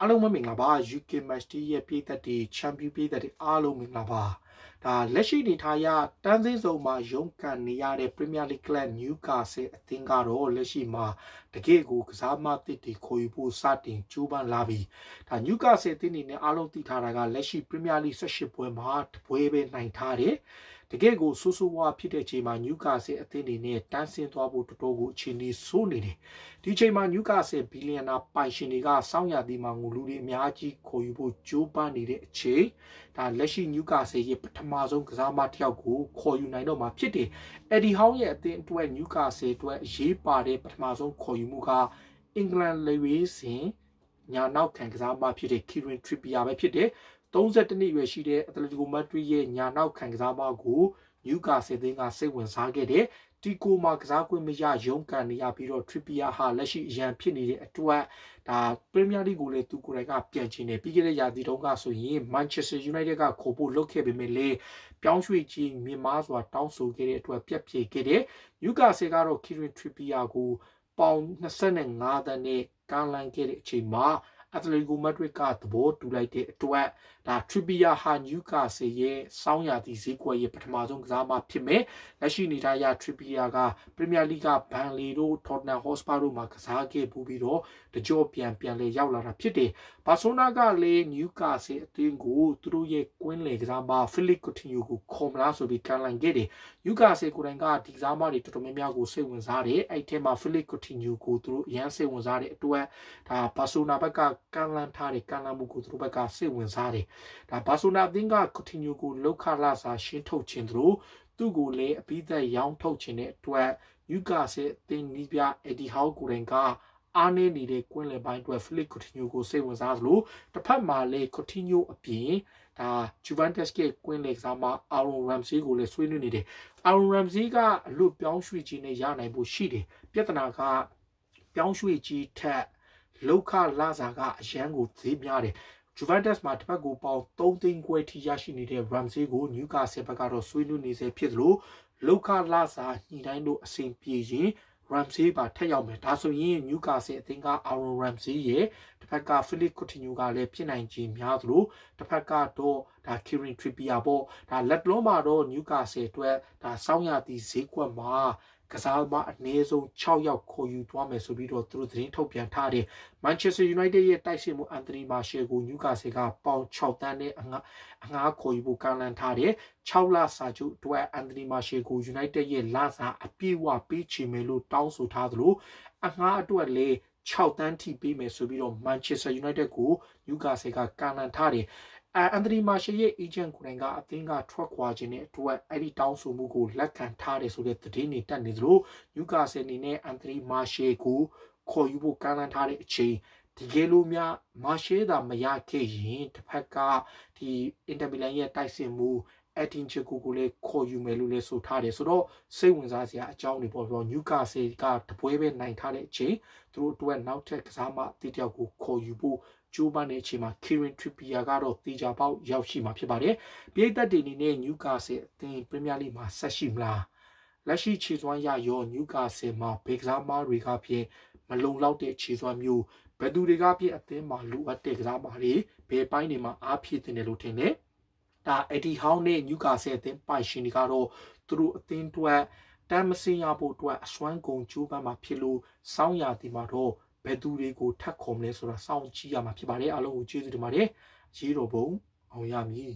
အားလုံးမင်္ဂလာပါ UK Match ရဲ့ပြည်သက်တွေ Champion ပြည်သက်တွေအားလုံးမင်္ဂလာပါဒါလက်ရှိနေထားရတန်းစင်းစုံမှာရုန်းကန်နေရတဲ့ Premier League Club Newcastle အသင်းကတော့လက်ရှိမှာတကယ့်ကိုကစားမသစ်တွေခေါ်ယူဖို့စတင်ကြိုးပမ်းလာပြီးဒါ Newcastle အသင်းအနေနဲ့အားလုံးသိထားတာကလက်ရှိ Premier League 18ပွဲမှာတပွဲပဲနိုင်ထားတယ်တကယ်ကိုဆိုးဆိုးဝါးဖြစ်တဲ့အချိန်မှာညူကာဆယ်အသင်းတွေနဲ့တန်းဆင်းသွားဖို့တော်တော်ကိုအချိန်ကြီးဆိုးနေတယ်။ဒီအချိန်မှာညူကာဆယ်ဘီလီယံနာ ပိုင်ရှင်တွေကစောင့်ရသည်မှာငူလူတွေအများကြီးခေါ်ယူဖို့ကြိုးပမ်းနေတဲ့အချိန်ဒါလက်ရှိညူကာဆယ်ရဲ့ထမဆုံးကစားမတစ်ယောက်ကိုခေါ်ယူနိုင်တော့မှာဖြစ်တယ်။အဲဒီဟောင်းရဲ့အသင်းအတွက်နျူကာဆယ်အတွက်အရေးပါတဲ့ပထမဆုံး ခေါ်ယူမှုက အင်္ဂလန်လေဝေးစဉ်ညာနောက်ခံကစားမဖြစ်တဲ့ Kieran Trippier ပဲဖြစ်တယ်။32နှစ်အရွယ်ရှိတဲ့အက်တလက်တီကိုမက်ဒရစ်ရဲ့ညာနောက်ခံကစားမကိုနျူကာဆယ်သင်းကစိတ်ဝင်စားခဲ့တဲ့တီကိုမှာကစားကွင်းမရရုံးကန်နေရပြီးတော့ Trippier ဟာလက်ရှိအရန်ဖြစ်နေတဲ့အတွက်ဒါ Premier League ကိုလည်းသူကိုယ်တိုင်ကပြန်ချင်နေပြီးခဲ့တဲ့ရာသီတုန်းကဆိုရင် Manchester United ကခိုးဖို့လုပ်ခဲ့ပေမဲ့လေပြောင်းရွှေ့ခြင်း မြင်မာစွာတောင်းဆိုခဲ့တဲ့အတွက်ပြက်ပြေခဲ့တဲ့ Newcastle ကတော့ Kieran Trippier ကို ပေါင်25သန်းနဲ့ကန်လန်ခဲ့တဲ့အချိန်မှာအက်တလီကိုမက်ဒရစ်ကသဘောတူလိုက်တဲ့အတွက်ဒါထရီပီယာဟာနျူကာစီရဲ့စောင်းရာသီဈေးကွက်ရဲ့ပထမဆုံးကစားမဖြစ်မယ်။လက်ရှိနေထိုင်ရာထရီပီယာကပရီးမီယာလိဂ်ဘန်လီတို့ထော်တနမ်ဟော့စပါတို့မှာကစားခဲ့ပူပြီးတော့တကြောပြန်ပြန်လဲရောက်လာတာဖြစ်တယ်။ဘာဆိုနာကလည်းနျူကာစီအသင်းကိုသူတို့ရဲ့ကွင်းလေကစားမဖိလစ်ကူတင်ယူကိုခေါ်မလားဆိုပြီးကန့်လန့်ခဲ့တယ်။နျူကာစီကိုယ်တိုင်ကဒီကစားမတွေတော်တော်များများကိုစိတ်ဝင်စားတယ်။အဲ့ထဲမှာဖိလစ်ကူတင်ယူကိုသူတို့အရန်စိတ်ဝင်စားတဲ့အတွက်ဒါဘာဆိုနာဘက်ကကန့်လန့်ထားတယ်ကန့်လန့်မှုကိုသူတို့ဘက်ကစိတ်ဝင်စားတယ်ဒါဘာဆိုနာအသင်းကကိုတီညိုကိုလောက်ခလာစာရှင်းထုတ်ခြင်းသူတို့သူ့ကိုလည်းအပိသက်ရောင်းထုတ်ခြင်းတဲ့အတွက်ယူကာဆယ်အသင်းနီးပြအဒီဟောက်ကိုရင်က အားနည်းနေတဲ့ကွင်းလယ်ပိုင်းအတွက် Felix Coutinho ကိုစိတ်ဝင်စားသလိုတစ်ဖက်မှာလည်း Coutinho အပြင်ဒါ Juventus ရဲ့ကွင်းလယ်ကစားမ Aaron Ramsey ကိုလည်းဆွေးနွေးနေတယ်။ Aaron Ramsey ကအလွတ်ပြောင်းရွှေ့ခြင်းနဲ့ရနိုင်ဖို့ရှိတယ်။ပြဿနာကပြောင်းရွှေ့ခြင်းထက်လောက်ခလာစာကအရန်ကိုဈေးများတယ်ဂျူဗန်တက်စ်မှာတစ်ပတ်ကိုပေါင်3သိန်းခွဲထိရရှိနေတဲ့ Ramsey ကိုနျူကာဆယ်ဘက်ကတော့ဆွေးနွေးနေဆဲဖြစ်သလိုလောက်ခလာစာညှိနှိုင်းလို့အဆင်ပြေရင် Ramsey ပါထက်ရောက်မယ်ဒါဆိုရင်နျူကာဆယ်အသင်းက Aaron Ramsey ရဲ့တစ်ဖက်က Philip Coutinho ကလည်းဖြစ်နိုင်ခြင်းများသလိုတစ်ဖက်ကတော့ဒါ Kieran Trippier ပေါ့ဒါလက်လုံးမှာတော့ Newcastle အတွက်ဒါစောင်းရသည့်ဈေးကွက်မှာကစားသမားအနည်းဆုံး6ယောက်ခေါ်ယူသွားမယ်ဆိုပြီးတော့သူတို့သတင်းထုတ်ပြန်ထားတဲ့ Manchester United ရဲ့တိုက်စစ်မှု Anthony Martial ကို Newcastle ကပေါင်6တန်းနဲ့အငှားအငှားခေါ်ယူဖို့ကမ်းလှမ်းထားတဲ့6လစာချုပ်အတွက် Anthony Martial ကို United ရဲ့လစာအပြည့်အဝပေးချေမယ်လို့တောင်းဆိုထားသလိုအငှားအတွက်လည်း6တန်းထိပေးမယ်ဆိုပြီးတော့ Manchester United ကို Newcastle ကကမ်းလှမ်းထားတယ်။အန်သနီမာရှေရဲ့ agent ကိုယ်တိုင်ကအသင်းကထွက်ခွာခြင်းနဲ့အတွက်အဲ့ဒီတောင်းဆိုမှုကိုလက်ခံထားတယ်ဆိုတဲ့သတင်းတွေတက်နေသလိုနျူကာဆယ်အနေနဲ့အန်သနီမာရှေကိုခေါ်ယူဖို့ကမ်းလှမ်းထားတဲ့အချိန်ဒီကယ်လို့များ မာရှေသာမရခဲ့ရင်တစ်ဖက်ကဒီအင်တာမီလန်ရဲ့တိုက်စစ်မှုအက်တင်ချီကိုကိုလည်းခေါ်ယူမယ်လို့လည်းဆိုထားတယ်ဆိုတော့စိတ်ဝင်စားစရာအကြောင်းတွေပေါ့ပြောနျူကာဆယ်ကတပွဲပဲနိုင်ထားတဲ့အချိန်သူတို့အတွက်နောက်ထပ်ကစားမအသစ်တယောက်ကိုခေါ်ယူဖို့ဂျိုးပန်းတဲ့အချိန်မှာ Kieran Trippier ကတော့တေချာပေါက်ရောက်ရှိမှာဖြစ်ပါတယ်။ပြည်သက်တွေအနေနဲ့ Newcastle အသင်း Premier League မှာဆက်ရှိမလား။လက်ရှိခြေစွမ်းရရော Newcastle မှာဘေကစားမားတွေကဖြင့်မလုံလောက်တဲ့ခြေစွမ်းမျိုးဘယ်သူတွေကဖြင့်အသင်းမှာလိုအပ်တဲ့ကစားမားတွေဘယ်ပိုင်းတွေမှာအားဖြည့်တင်တယ်လို့ထင်တယ်။ဒါ Eddie Howe နဲ့ Newcastle အသင်းပိုင်ရှင်တွေကတော့သူတို့အသင်းအတွက်တမ်းမစင်ရဖို့အတွက်အစွမ်းကုန်ကြိုးပမ်းမှာဖြစ်လို့စောင်းရာဒီမှာတော့ဘယ်သူတွေကိုထပ်ခေါ်မလဲဆိုတာစောင့်ကြည့်ရမှာဖြစ်ပါတယ်အားလုံးကိုကျေးဇူးတင်ပါတယ်ရေးတော်ပုံအောင်ရမည်